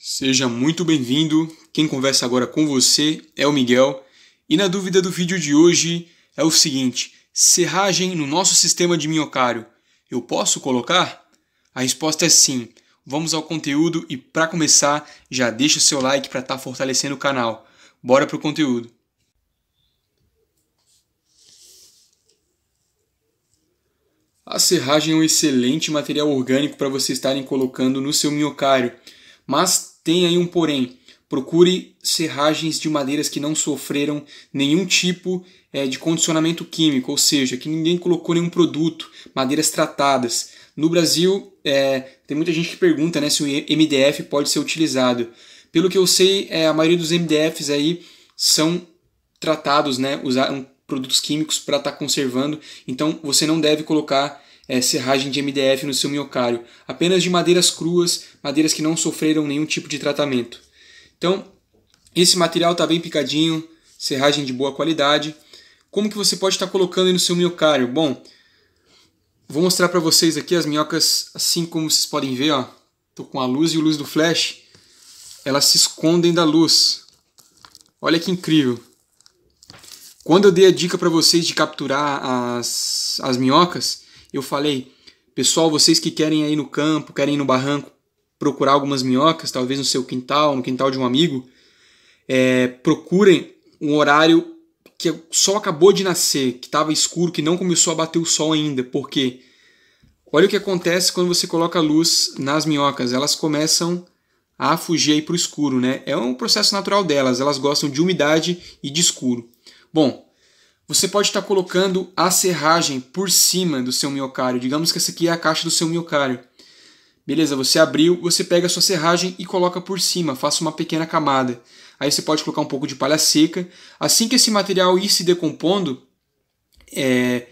Seja muito bem-vindo. Quem conversa agora com você é o Miguel. E na dúvida do vídeo de hoje é o seguinte: serragem no nosso sistema de minhocário, eu posso colocar? A resposta é sim. Vamos ao conteúdo e para começar, já deixa o seu like para estar tá fortalecendo o canal. Bora pro conteúdo. A serragem é um excelente material orgânico para você estarem colocando no seu minhocário, mas tem aí um porém. Procure serragens de madeiras que não sofreram nenhum tipo é, de condicionamento químico, ou seja, que ninguém colocou nenhum produto, madeiras tratadas. No Brasil, é, tem muita gente que pergunta né, se o MDF pode ser utilizado. Pelo que eu sei, é, a maioria dos MDFs aí são tratados, né, usaram produtos químicos para estar tá conservando, então você não deve colocar é, serragem de MDF no seu miocário, apenas de madeiras cruas, madeiras que não sofreram nenhum tipo de tratamento. Então, esse material está bem picadinho, serragem de boa qualidade. Como que você pode estar tá colocando no seu miocário? Bom, vou mostrar para vocês aqui as minhocas, assim como vocês podem ver, ó. Tô com a luz e o luz do flash, elas se escondem da luz. Olha que incrível. Quando eu dei a dica para vocês de capturar as, as minhocas, eu falei, pessoal, vocês que querem ir no campo, querem ir no barranco, procurar algumas minhocas, talvez no seu quintal, no quintal de um amigo, é, procurem um horário que o sol acabou de nascer, que estava escuro, que não começou a bater o sol ainda, porque olha o que acontece quando você coloca luz nas minhocas, elas começam a fugir para o escuro, né? É um processo natural delas, elas gostam de umidade e de escuro. Bom, você pode estar colocando a serragem por cima do seu miocário. Digamos que essa aqui é a caixa do seu miocário. Beleza, você abriu, você pega a sua serragem e coloca por cima, faça uma pequena camada. Aí você pode colocar um pouco de palha seca. Assim que esse material ir se decompondo, é,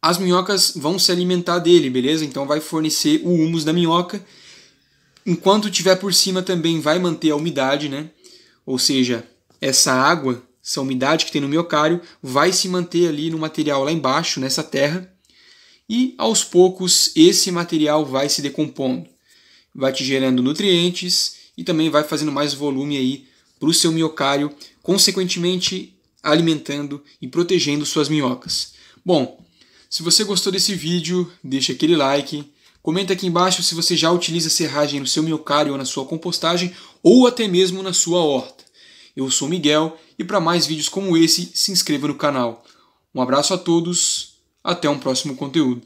as minhocas vão se alimentar dele, beleza? Então vai fornecer o humus da minhoca. Enquanto tiver por cima também vai manter a umidade, né? Ou seja, essa água essa umidade que tem no miocário vai se manter ali no material lá embaixo, nessa terra, e aos poucos esse material vai se decompondo, vai te gerando nutrientes e também vai fazendo mais volume aí para o seu miocário, consequentemente alimentando e protegendo suas minhocas. Bom, se você gostou desse vídeo, deixa aquele like, comenta aqui embaixo se você já utiliza serragem no seu miocário ou na sua compostagem ou até mesmo na sua horta. Eu sou Miguel e para mais vídeos como esse, se inscreva no canal. Um abraço a todos, até um próximo conteúdo.